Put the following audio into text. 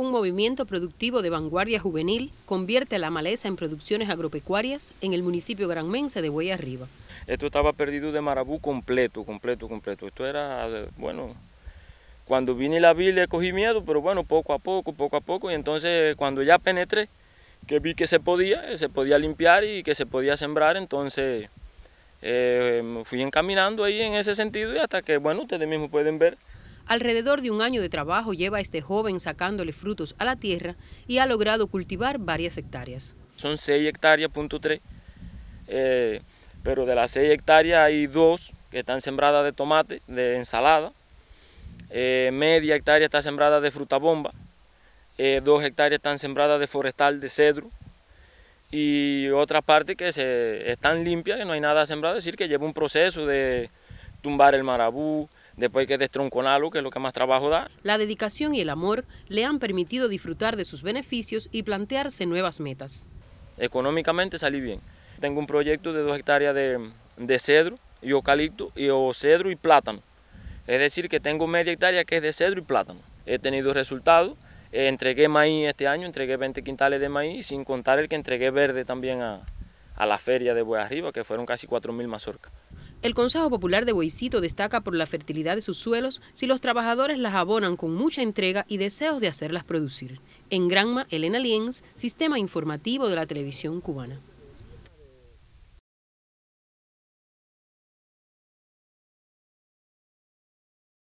un movimiento productivo de vanguardia juvenil convierte la maleza en producciones agropecuarias en el municipio granmense de Huella Arriba. Esto estaba perdido de Marabú completo, completo, completo. Esto era, bueno, cuando vine la vi le cogí miedo, pero bueno, poco a poco, poco a poco. Y entonces cuando ya penetré, que vi que se podía, eh, se podía limpiar y que se podía sembrar, entonces eh, fui encaminando ahí en ese sentido y hasta que, bueno, ustedes mismos pueden ver Alrededor de un año de trabajo lleva este joven sacándole frutos a la tierra y ha logrado cultivar varias hectáreas. Son 6 hectáreas, punto 3, eh, pero de las 6 hectáreas hay dos que están sembradas de tomate, de ensalada, eh, media hectárea está sembrada de fruta bomba, eh, dos hectáreas están sembradas de forestal, de cedro, y otra parte que se, están limpias, que no hay nada sembrado, es decir, que lleva un proceso de tumbar el marabú, después que algo que es lo que más trabajo da. La dedicación y el amor le han permitido disfrutar de sus beneficios y plantearse nuevas metas. Económicamente salí bien. Tengo un proyecto de dos hectáreas de, de cedro y eucalipto, y o cedro y plátano. Es decir, que tengo media hectárea que es de cedro y plátano. He tenido resultados. Eh, entregué maíz este año, entregué 20 quintales de maíz, sin contar el que entregué verde también a, a la feria de Buey Arriba, que fueron casi 4.000 mazorcas. El Consejo Popular de Boicito destaca por la fertilidad de sus suelos si los trabajadores las abonan con mucha entrega y deseos de hacerlas producir. En Granma, Elena Lienz, Sistema Informativo de la Televisión Cubana.